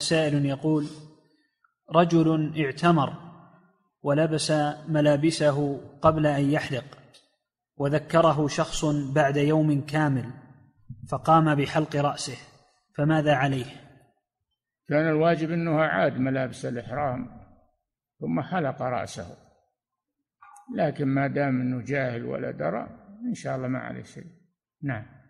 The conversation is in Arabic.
سائل يقول رجل اعتمر ولبس ملابسه قبل ان يحلق وذكره شخص بعد يوم كامل فقام بحلق راسه فماذا عليه كان الواجب انه عاد ملابس الاحرام ثم حلق راسه لكن ما دام انه جاهل ولا درى ان شاء الله ما عليه شيء نعم